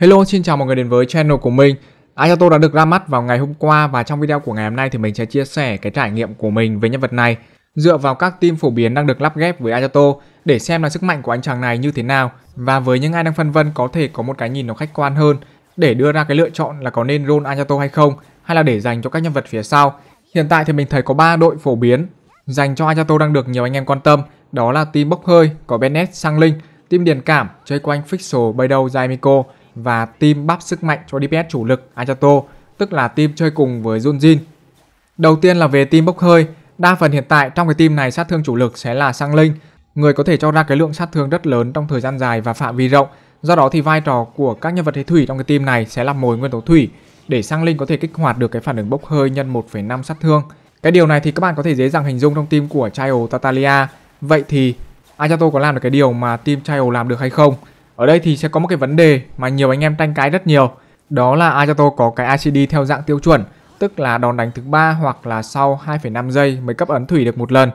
Hello, xin chào mọi người đến với channel của mình. Ayato đã được ra mắt vào ngày hôm qua và trong video của ngày hôm nay thì mình sẽ chia sẻ cái trải nghiệm của mình về nhân vật này dựa vào các team phổ biến đang được lắp ghép với Ayato để xem là sức mạnh của anh chàng này như thế nào và với những ai đang phân vân có thể có một cái nhìn nó khách quan hơn để đưa ra cái lựa chọn là có nên roll Ayato hay không hay là để dành cho các nhân vật phía sau. Hiện tại thì mình thấy có 3 đội phổ biến dành cho Ayato đang được nhiều anh em quan tâm, đó là team bốc hơi có Bennett, Sang Linh, team điền cảm chơi quanh fixo Bay Đầu, Jaimiko và team bắp sức mạnh cho DPS chủ lực Ayato, tức là team chơi cùng với Junjin. Đầu tiên là về team bốc hơi, đa phần hiện tại trong cái team này sát thương chủ lực sẽ là Sang Linh, người có thể cho ra cái lượng sát thương rất lớn trong thời gian dài và phạm vi rộng. Do đó thì vai trò của các nhân vật thế thủy trong cái team này sẽ là mồi nguyên tố thủy để Sang Linh có thể kích hoạt được cái phản ứng bốc hơi nhân 1,5 sát thương. Cái điều này thì các bạn có thể dễ dàng hình dung trong team của Chaio Tatalia. Vậy thì Ayato có làm được cái điều mà team Chaio làm được hay không? Ở đây thì sẽ có một cái vấn đề mà nhiều anh em tranh cãi rất nhiều. Đó là Ayato có cái ICD theo dạng tiêu chuẩn, tức là đòn đánh thứ ba hoặc là sau 2,5 giây mới cấp ấn thủy được một lần.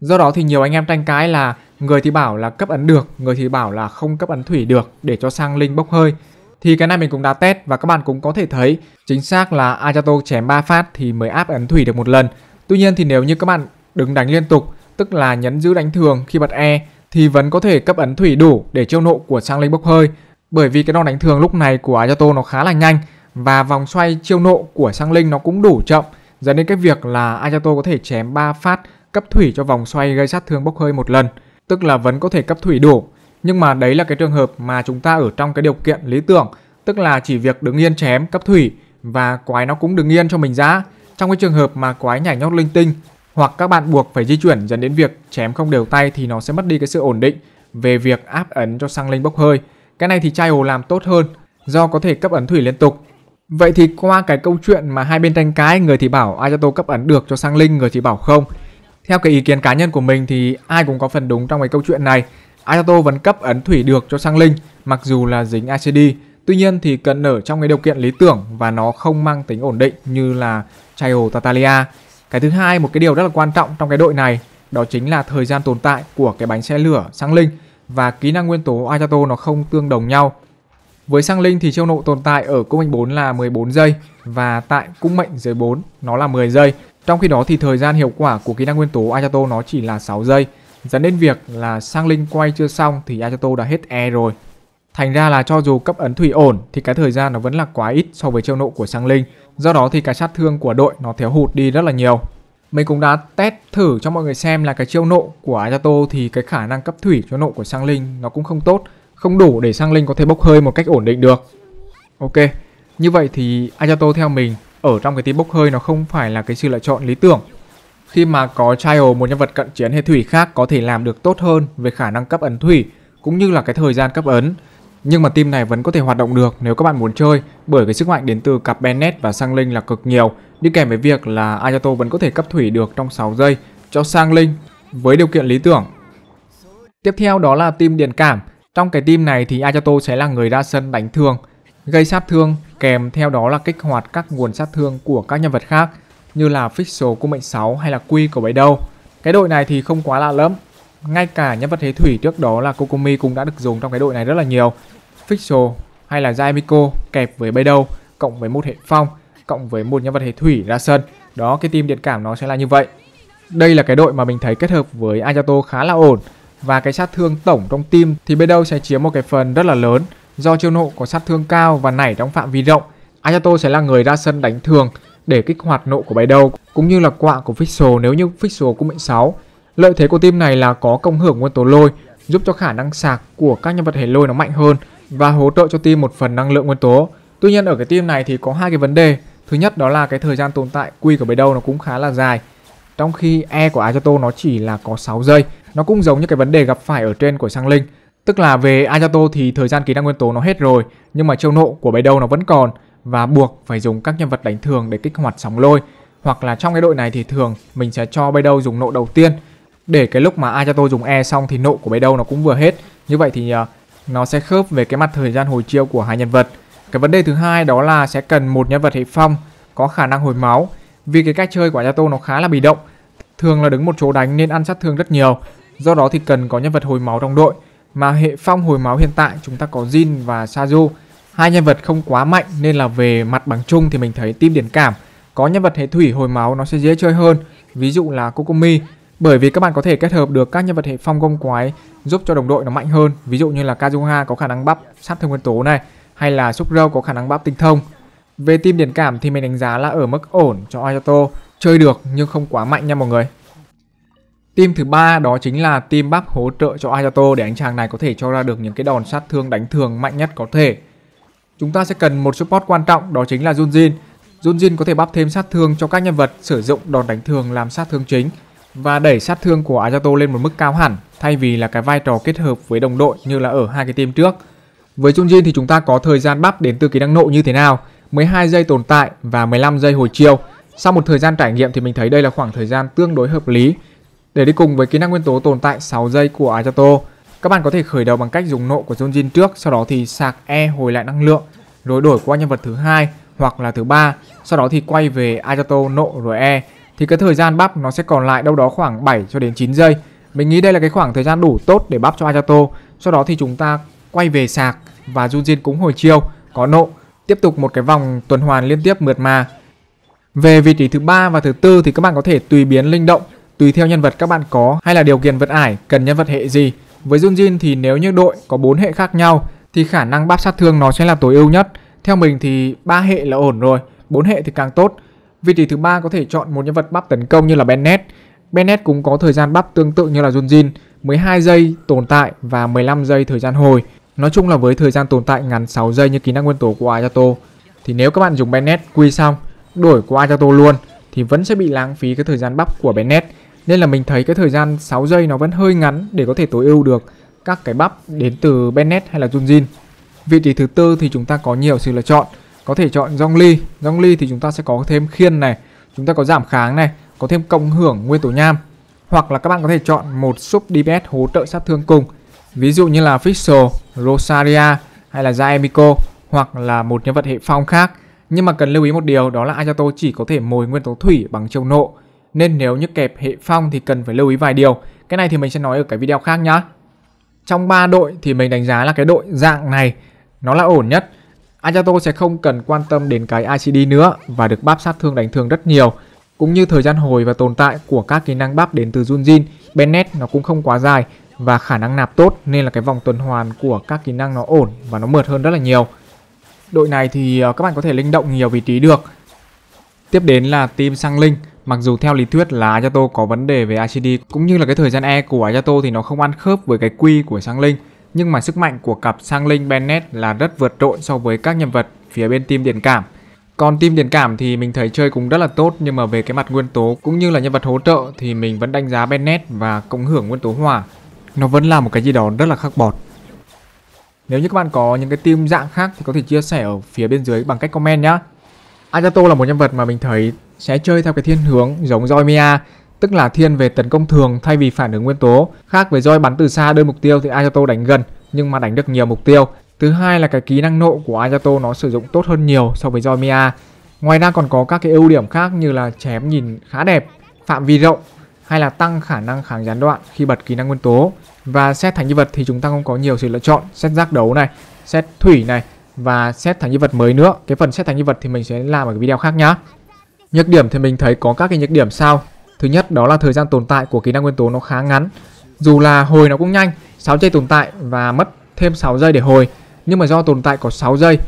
Do đó thì nhiều anh em tranh cãi là người thì bảo là cấp ấn được, người thì bảo là không cấp ấn thủy được để cho sang linh bốc hơi. Thì cái này mình cũng đã test và các bạn cũng có thể thấy chính xác là Ayato chém 3 phát thì mới áp ấn thủy được một lần. Tuy nhiên thì nếu như các bạn đứng đánh liên tục, tức là nhấn giữ đánh thường khi bật E thì vẫn có thể cấp ấn thủy đủ để chiêu nộ của sang linh bốc hơi. Bởi vì cái đòn đánh thường lúc này của Ayato nó khá là nhanh và vòng xoay chiêu nộ của sang linh nó cũng đủ chậm dẫn đến cái việc là Ayato có thể chém 3 phát cấp thủy cho vòng xoay gây sát thương bốc hơi một lần, tức là vẫn có thể cấp thủy đủ. Nhưng mà đấy là cái trường hợp mà chúng ta ở trong cái điều kiện lý tưởng, tức là chỉ việc đứng yên chém cấp thủy và quái nó cũng đứng yên cho mình ra. Trong cái trường hợp mà quái nhảy nhót linh tinh hoặc các bạn buộc phải di chuyển dẫn đến việc chém không đều tay thì nó sẽ mất đi cái sự ổn định về việc áp ấn cho xăng lên bốc hơi. Cái này thì chai hồ làm tốt hơn do có thể cấp ấn thủy liên tục. Vậy thì qua cái câu chuyện mà hai bên tranh cãi, người thì bảo Ayato cấp ấn được cho sang linh, người thì bảo không. Theo cái ý kiến cá nhân của mình thì ai cũng có phần đúng trong cái câu chuyện này. Ayato vẫn cấp ấn thủy được cho sang linh, mặc dù là dính ACD. Tuy nhiên thì cần ở trong cái điều kiện lý tưởng và nó không mang tính ổn định như là Chai hồ Tatalia. Cái thứ hai, một cái điều rất là quan trọng trong cái đội này đó chính là thời gian tồn tại của cái bánh xe lửa sang linh và kỹ năng nguyên tố Ayato nó không tương đồng nhau. Với sang linh thì chiêu nộ tồn tại ở cung mệnh 4 là 14 giây và tại cung mệnh dưới 4 nó là 10 giây. Trong khi đó thì thời gian hiệu quả của kỹ năng nguyên tố Ayato nó chỉ là 6 giây. Dẫn đến việc là sang linh quay chưa xong thì Ayato đã hết E rồi. Thành ra là cho dù cấp ấn thủy ổn thì cái thời gian nó vẫn là quá ít so với chiêu nộ của Sang Linh. Do đó thì cái sát thương của đội nó thiếu hụt đi rất là nhiều. Mình cũng đã test thử cho mọi người xem là cái chiêu nộ của Ayato thì cái khả năng cấp thủy cho nộ của Sang Linh nó cũng không tốt, không đủ để Sang Linh có thể bốc hơi một cách ổn định được. Ok, như vậy thì Ayato theo mình ở trong cái team bốc hơi nó không phải là cái sự lựa chọn lý tưởng. Khi mà có Trial một nhân vật cận chiến hệ thủy khác có thể làm được tốt hơn về khả năng cấp ấn thủy cũng như là cái thời gian cấp ấn nhưng mà team này vẫn có thể hoạt động được nếu các bạn muốn chơi bởi cái sức mạnh đến từ cặp Bennett và Sang Linh là cực nhiều đi kèm với việc là Ayato vẫn có thể cấp thủy được trong 6 giây cho Sang Linh với điều kiện lý tưởng. Tiếp theo đó là team điện cảm. Trong cái team này thì Ayato sẽ là người ra sân đánh thương, gây sát thương kèm theo đó là kích hoạt các nguồn sát thương của các nhân vật khác như là Fixo của mệnh 6 hay là Quy của bấy đâu. Cái đội này thì không quá lạ lẫm ngay cả nhân vật thế thủy trước đó là Kokomi cũng đã được dùng trong cái đội này rất là nhiều. Fixel hay là Jaimiko kẹp với đâu cộng với một hệ phong cộng với một nhân vật hệ thủy ra sân. Đó cái team điện cảm nó sẽ là như vậy. Đây là cái đội mà mình thấy kết hợp với Ayato khá là ổn và cái sát thương tổng trong team thì bên đâu sẽ chiếm một cái phần rất là lớn do chiêu nộ có sát thương cao và nảy trong phạm vi rộng. Ayato sẽ là người ra sân đánh thường để kích hoạt nộ của bài Đâu cũng như là quạ của Fixel nếu như Fixel cũng mệnh 6 Lợi thế của team này là có công hưởng nguyên tố lôi, giúp cho khả năng sạc của các nhân vật hệ lôi nó mạnh hơn và hỗ trợ cho team một phần năng lượng nguyên tố. Tuy nhiên ở cái team này thì có hai cái vấn đề. Thứ nhất đó là cái thời gian tồn tại quy của bầy đâu nó cũng khá là dài. Trong khi E của Ajato nó chỉ là có 6 giây. Nó cũng giống như cái vấn đề gặp phải ở trên của Sang Linh. Tức là về Ajato thì thời gian kỹ năng nguyên tố nó hết rồi, nhưng mà chiêu nộ của bầy đâu nó vẫn còn và buộc phải dùng các nhân vật đánh thường để kích hoạt sóng lôi. Hoặc là trong cái đội này thì thường mình sẽ cho bầy đâu dùng nộ đầu tiên để cái lúc mà ai cho tôi dùng E xong thì nộ của bé Đâu nó cũng vừa hết. Như vậy thì uh, nó sẽ khớp về cái mặt thời gian hồi chiêu của hai nhân vật. Cái vấn đề thứ hai đó là sẽ cần một nhân vật hệ phong có khả năng hồi máu. Vì cái cách chơi của Ayato nó khá là bị động, thường là đứng một chỗ đánh nên ăn sát thương rất nhiều. Do đó thì cần có nhân vật hồi máu trong đội. Mà hệ phong hồi máu hiện tại chúng ta có Jin và Saju. Hai nhân vật không quá mạnh nên là về mặt bằng chung thì mình thấy team điển cảm. Có nhân vật hệ thủy hồi máu nó sẽ dễ chơi hơn. Ví dụ là Kokomi bởi vì các bạn có thể kết hợp được các nhân vật hệ phong công quái giúp cho đồng đội nó mạnh hơn. Ví dụ như là Kazuha có khả năng bắp sát thương nguyên tố này, hay là Xúc có khả năng bắp tinh thông. Về team điển cảm thì mình đánh giá là ở mức ổn cho Ayato, chơi được nhưng không quá mạnh nha mọi người. Team thứ ba đó chính là team bắp hỗ trợ cho Ayato để anh chàng này có thể cho ra được những cái đòn sát thương đánh thường mạnh nhất có thể. Chúng ta sẽ cần một support quan trọng đó chính là Junjin. Junjin có thể bắp thêm sát thương cho các nhân vật sử dụng đòn đánh thường làm sát thương chính và đẩy sát thương của Ayato lên một mức cao hẳn thay vì là cái vai trò kết hợp với đồng đội như là ở hai cái team trước. Với Chunjin thì chúng ta có thời gian bắp đến từ kỹ năng nộ như thế nào, 12 giây tồn tại và 15 giây hồi chiêu. Sau một thời gian trải nghiệm thì mình thấy đây là khoảng thời gian tương đối hợp lý để đi cùng với kỹ năng nguyên tố tồn tại 6 giây của Ayato. Các bạn có thể khởi đầu bằng cách dùng nộ của Chunjin trước, sau đó thì sạc E hồi lại năng lượng, rồi đổi qua nhân vật thứ hai hoặc là thứ ba, sau đó thì quay về Ayato nộ rồi E thì cái thời gian bắp nó sẽ còn lại đâu đó khoảng 7 cho đến 9 giây. Mình nghĩ đây là cái khoảng thời gian đủ tốt để bắp cho Ayato. Sau đó thì chúng ta quay về sạc và Junjin cũng hồi chiêu, có nộ, tiếp tục một cái vòng tuần hoàn liên tiếp mượt mà. Về vị trí thứ ba và thứ tư thì các bạn có thể tùy biến linh động tùy theo nhân vật các bạn có hay là điều kiện vật ải cần nhân vật hệ gì. Với Junjin thì nếu như đội có bốn hệ khác nhau thì khả năng bắp sát thương nó sẽ là tối ưu nhất. Theo mình thì ba hệ là ổn rồi, bốn hệ thì càng tốt. Vị trí thứ ba có thể chọn một nhân vật bắp tấn công như là Bennett. Bennett cũng có thời gian bắp tương tự như là Junjin, 12 giây tồn tại và 15 giây thời gian hồi. Nói chung là với thời gian tồn tại ngắn 6 giây như kỹ năng nguyên tố của Ayato. Thì nếu các bạn dùng Bennett quy xong, đổi qua Ayato luôn thì vẫn sẽ bị lãng phí cái thời gian bắp của Bennett. Nên là mình thấy cái thời gian 6 giây nó vẫn hơi ngắn để có thể tối ưu được các cái bắp đến từ Bennett hay là Junjin. Vị trí thứ tư thì chúng ta có nhiều sự lựa chọn có thể chọn dòng ly dòng ly thì chúng ta sẽ có thêm khiên này chúng ta có giảm kháng này có thêm cộng hưởng nguyên tố nham hoặc là các bạn có thể chọn một sub DPS hỗ trợ sát thương cùng ví dụ như là Fixel, Rosaria hay là Jaemico hoặc là một nhân vật hệ phong khác nhưng mà cần lưu ý một điều đó là ajato chỉ có thể mồi nguyên tố thủy bằng châu nộ nên nếu như kẹp hệ phong thì cần phải lưu ý vài điều cái này thì mình sẽ nói ở cái video khác nhá trong ba đội thì mình đánh giá là cái đội dạng này nó là ổn nhất Ayato sẽ không cần quan tâm đến cái ICD nữa và được báp sát thương đánh thương rất nhiều, cũng như thời gian hồi và tồn tại của các kỹ năng báp đến từ Junjin, Bennett nó cũng không quá dài và khả năng nạp tốt nên là cái vòng tuần hoàn của các kỹ năng nó ổn và nó mượt hơn rất là nhiều. Đội này thì ờ, các bạn có thể linh động nhiều vị trí được. Tiếp đến là team Sang Linh, mặc dù theo lý thuyết là Ayato có vấn đề về ICD cũng như là cái thời gian E của Ayato thì nó không ăn khớp với cái quy của Sang Linh nhưng mà sức mạnh của cặp sang linh Bennett là rất vượt trội so với các nhân vật phía bên team điện cảm. Còn team điện cảm thì mình thấy chơi cũng rất là tốt nhưng mà về cái mặt nguyên tố cũng như là nhân vật hỗ trợ thì mình vẫn đánh giá Bennett và cộng hưởng nguyên tố hỏa. Nó vẫn là một cái gì đó rất là khắc bọt. Nếu như các bạn có những cái team dạng khác thì có thể chia sẻ ở phía bên dưới bằng cách comment nhá. Ajato là một nhân vật mà mình thấy sẽ chơi theo cái thiên hướng giống Zoimia tức là thiên về tấn công thường thay vì phản ứng nguyên tố. Khác với roi bắn từ xa đơn mục tiêu thì Ayato đánh gần nhưng mà đánh được nhiều mục tiêu. Thứ hai là cái kỹ năng nộ của Ayato nó sử dụng tốt hơn nhiều so với roi Mia. Ngoài ra còn có các cái ưu điểm khác như là chém nhìn khá đẹp, phạm vi rộng hay là tăng khả năng kháng gián đoạn khi bật kỹ năng nguyên tố. Và xét thành di vật thì chúng ta không có nhiều sự lựa chọn, xét giác đấu này, xét thủy này và xét thành di vật mới nữa. Cái phần xét thành di vật thì mình sẽ làm ở cái video khác nhá. Nhược điểm thì mình thấy có các cái nhược điểm sau. Thứ nhất đó là thời gian tồn tại của kỹ năng nguyên tố nó khá ngắn. Dù là hồi nó cũng nhanh, 6 giây tồn tại và mất thêm 6 giây để hồi, nhưng mà do tồn tại có 6 giây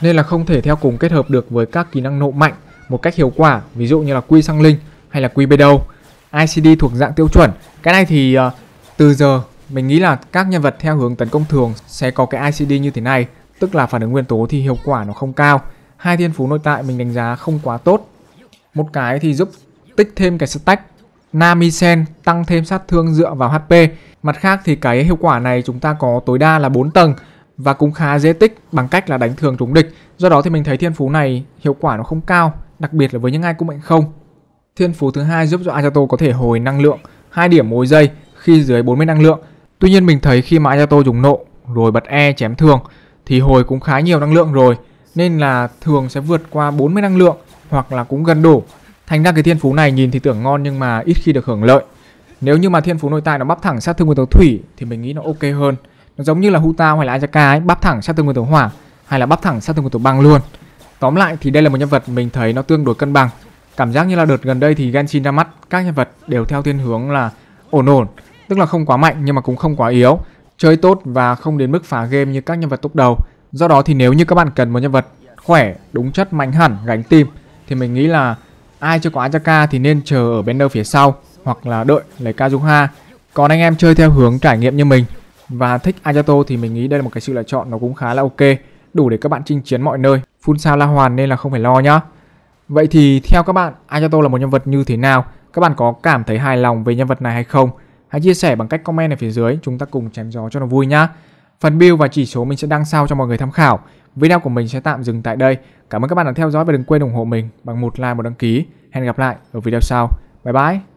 nên là không thể theo cùng kết hợp được với các kỹ năng nộ mạnh một cách hiệu quả, ví dụ như là quy sang linh hay là quy bê đâu. ICD thuộc dạng tiêu chuẩn. Cái này thì uh, từ giờ mình nghĩ là các nhân vật theo hướng tấn công thường sẽ có cái ICD như thế này, tức là phản ứng nguyên tố thì hiệu quả nó không cao. Hai thiên phú nội tại mình đánh giá không quá tốt. Một cái thì giúp tích thêm cái stack Namisen tăng thêm sát thương dựa vào HP. Mặt khác thì cái hiệu quả này chúng ta có tối đa là 4 tầng và cũng khá dễ tích bằng cách là đánh thường trúng địch. Do đó thì mình thấy thiên phú này hiệu quả nó không cao, đặc biệt là với những ai cung mệnh không. Thiên phú thứ hai giúp cho Ayato có thể hồi năng lượng 2 điểm mỗi giây khi dưới 40 năng lượng. Tuy nhiên mình thấy khi mà Ayato dùng nộ rồi bật E chém thường thì hồi cũng khá nhiều năng lượng rồi nên là thường sẽ vượt qua 40 năng lượng hoặc là cũng gần đủ Thành ra cái thiên phú này nhìn thì tưởng ngon nhưng mà ít khi được hưởng lợi. Nếu như mà thiên phú nội tại nó bắp thẳng sát thương nguyên tố thủy thì mình nghĩ nó ok hơn. Nó giống như là Huta hoặc là Ajaka ấy, bắp thẳng sát thương nguyên tố hỏa hay là bắp thẳng sát thương nguyên tố băng luôn. Tóm lại thì đây là một nhân vật mình thấy nó tương đối cân bằng. Cảm giác như là đợt gần đây thì Genshin ra mắt các nhân vật đều theo thiên hướng là ổn ổn, tức là không quá mạnh nhưng mà cũng không quá yếu, chơi tốt và không đến mức phá game như các nhân vật top đầu. Do đó thì nếu như các bạn cần một nhân vật khỏe, đúng chất, mạnh hẳn, gánh tim thì mình nghĩ là Ai chưa có Ajaka thì nên chờ ở bên đâu phía sau hoặc là đợi lấy Kazuha. Còn anh em chơi theo hướng trải nghiệm như mình và thích Ajato thì mình nghĩ đây là một cái sự lựa chọn nó cũng khá là ok, đủ để các bạn chinh chiến mọi nơi. Phun sao la hoàn nên là không phải lo nhá. Vậy thì theo các bạn, Ajato là một nhân vật như thế nào? Các bạn có cảm thấy hài lòng về nhân vật này hay không? Hãy chia sẻ bằng cách comment ở phía dưới, chúng ta cùng chém gió cho nó vui nhá. Phần build và chỉ số mình sẽ đăng sau cho mọi người tham khảo. Video của mình sẽ tạm dừng tại đây. Cảm ơn các bạn đã theo dõi và đừng quên ủng hộ mình bằng một like một đăng ký. Hẹn gặp lại ở video sau. Bye bye.